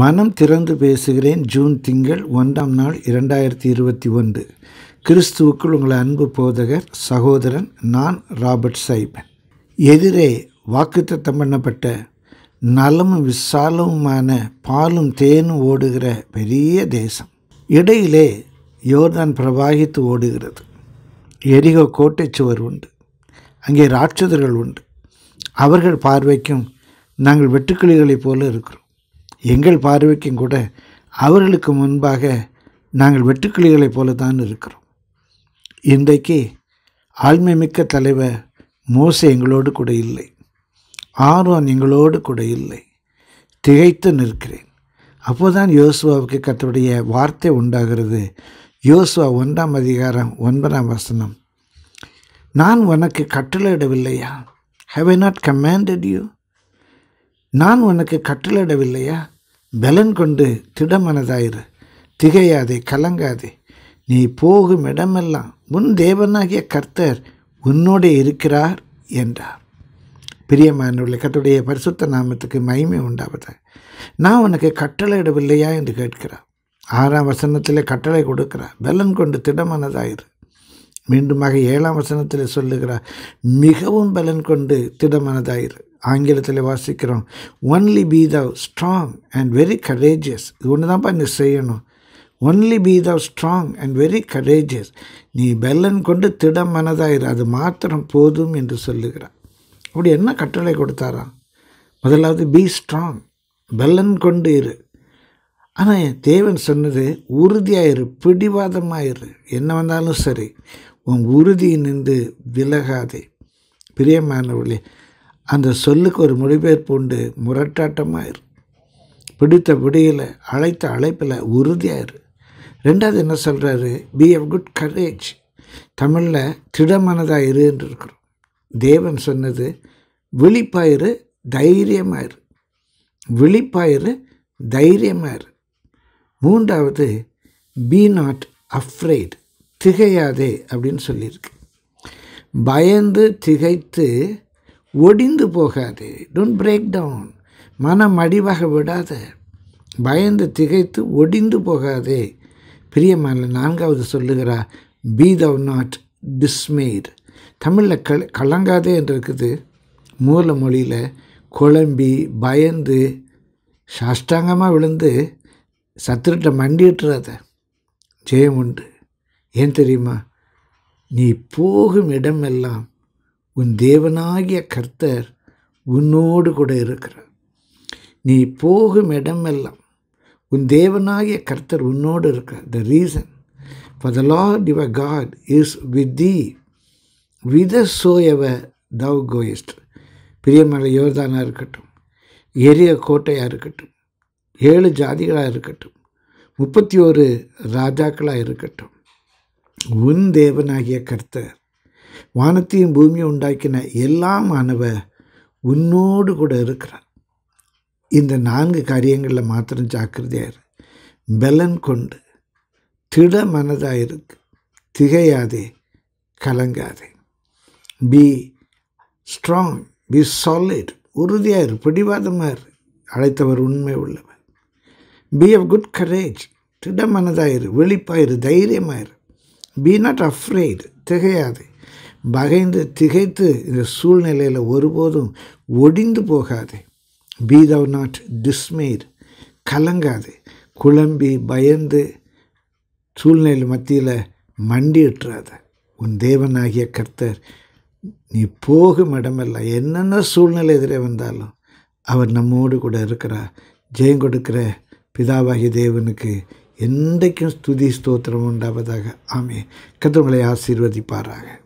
மனம் திறந்து பேசுகிறேன் ஜூன் திங்கள் ஒன்றாம் நாள் இரண்டாயிரத்தி இருபத்தி ஒன்று கிறிஸ்துவுக்குள் உங்கள் அன்பு போதகர் சகோதரன் நான் ராபர்ட் சைப் எதிரே வாக்குத்தத்தம் பண்ணப்பட்ட நலமும் விசாலமுமான பாலும் தேனும் ஓடுகிற பெரிய தேசம் இடையிலே யோர்தான் பிரவாகித்து ஓடுகிறது எரிகோ கோட்டை சுவர் உண்டு அங்கே ராட்சதர்கள் உண்டு அவர்கள் பார்வைக்கும் நாங்கள் வெட்டுக்கிளிகளைப் போல இருக்கிறோம் எங்கள் பார்வைக்கும் கூட அவர்களுக்கு முன்பாக நாங்கள் வெட்டுக்கிளிகளைப் போல தான் இருக்கிறோம் இன்றைக்கு ஆழ்மைமிக்க தலைவர் மோசை எங்களோடு கூட இல்லை ஆர்வம் எங்களோடு கூட இல்லை திகைத்து நிற்கிறேன் அப்போதான் யோசுவாவுக்கு கத்தருடைய வார்த்தை உண்டாகிறது யோசுவா ஒன்றாம் அதிகாரம் ஒன்பதாம் வசனம் நான் உனக்கு கட்டளையிடவில்லையா have I not commanded you நான் உனக்கு கட்டளையிடவில்லையா பலன் கொண்டு திடமனதாயிரு திகையாதே கலங்காதே நீ போகும் இடமெல்லாம் உன் தேவனாகிய கர்த்தர் உன்னோடே இருக்கிறார் என்றார் பிரியமானவர்களே கத்துடைய பரிசுத்த நாமத்துக்கு மகிமை உண்டாவது நான் உனக்கு கட்டளையிடவில்லையா என்று கேட்கிறார் ஆறாம் வசனத்தில் கட்டளை கொடுக்கிறார் பலன் கொண்டு திடமனதாயிரு மீண்டுமாக ஏழாம் வசனத்தில் சொல்லுகிறார் மிகவும் பலன் கொண்டு திடமனதாயிரு ஆங்கிலத்தில் வாசிக்கிறோம் only be thou strong and very courageous இது ஒன்று தான்ப்பா நீ செய்யணும் only be thou strong and very courageous நீ பெல்லன் கொண்டு திடம் மனதாயிரு அது மாத்திரம் போதும் என்று சொல்லுகிறார் அப்படி என்ன கட்டளை கொடுத்தாரா முதலாவது பி ஸ்ட்ராங் பெல்லன் கொண்டு இரு ஆனால் தேவன் சொன்னது உறுதியாயிரு பிடிவாதமாயிரு என்ன வந்தாலும் சரி உன் உறுதி நின்று விலகாதே பிரியமானவர்களே அந்த சொல்லுக்கு ஒரு மொழிபெயர்ப்பு உண்டு முரட்டாட்டமாயிரு பிடித்த பிடியில் அழைத்த அழைப்பில் உறுதியாயிரு ரெண்டாவது என்ன சொல்கிறாரு பி ஹவ் குட் கரேஜ் தமிழில் திடமனதாக இரு என்று இருக்கிறோம் தேவன் சொன்னது விழிப்பாயிரு தைரியமாயிரு விழிப்பாயிரு தைரியமாயிரு மூன்றாவது பி நாட் அஃப்ரைட் திகையாதே அப்படின்னு சொல்லியிருக்கு பயந்து திகைத்து ஒடிந்து போகாது டோன்ட் பிரேக் டவுன் மனம் அடிவாக விடாத பயந்து திகைத்து ஒடிந்து போகாதே பிரியமான நான்காவது சொல்லுகிறார் பி தவ் நாட் டிஸ்மேட் தமிழில் கல் கலங்காதே என்று இருக்குது மூல மொழியில் குழம்பி பயந்து சாஷ்டாங்கமாக விழுந்து சத்துருட்டை மண்டிட்டுறாத ஜெயம் உண்டு ஏன் தெரியுமா நீ போகும் இடமெல்லாம் உன் தேவனாகிய கர்த்தர் உன்னோடு கூட இருக்கிறார் நீ போகும் இடமெல்லாம் உன் தேவனாகிய கர்த்தர் உன்னோடு இருக்கிறார் the reason for the Lord your God is with thee whithersoever தவ் கோயிஸ்ட் பிரியமலை யோர்தானாக இருக்கட்டும் எரிய கோட்டையாக இருக்கட்டும் ஏழு ஜாதிகளாக இருக்கட்டும் முப்பத்தி ஒரு ராஜாக்களாக இருக்கட்டும் உன் தேவனாகிய கர்த்தர் வானத்தையும் பூமியும் உண்டாக்கின எல்லாம் ஆனவ உன்னோடு கூட இருக்கிறான் இந்த நான்கு காரியங்களில் மாத்திரம் ஜாக்கிரதையாரு பலன் கொண்டு திட மனதாக இருக்கு திகையாதே கலங்காதே பி ஸ்ட்ராங் பி சாலிட் உறுதியாக இரு பிடிவாதமாக இரு அழைத்தவர் உண்மை உள்ளவர் பி ஆஃப் குட் கரேஜ் திட மனதாயிரு வெளிப்பாயிரு தைரியமாயிரு பி நாட் அஃப்ரைடு திகையாதே பகைந்து திகைத்து இந்த சூழ்நிலையில் ஒருபோதும் ஒடிந்து போகாது பி தவ் நாட் டிஸ்மெய்ட் கலங்காது குழம்பி பயந்து சூழ்நிலை மத்தியில் மண்டிட்டுறாத உன் தேவனாகிய கர்த்தர் நீ போகும் இடமெல்லாம் என்னென்ன சூழ்நிலை எதிரே வந்தாலும் அவர் நம்மோடு கூட இருக்கிறார் ஜெயம் கொடுக்கிற பிதாவாகிய தேவனுக்கு என்றைக்கும் ஸ்துதி ஸ்தோத்திரம் உண்டாவதாக ஆமே கத்தவங்களை ஆசீர்வதிப்பாராக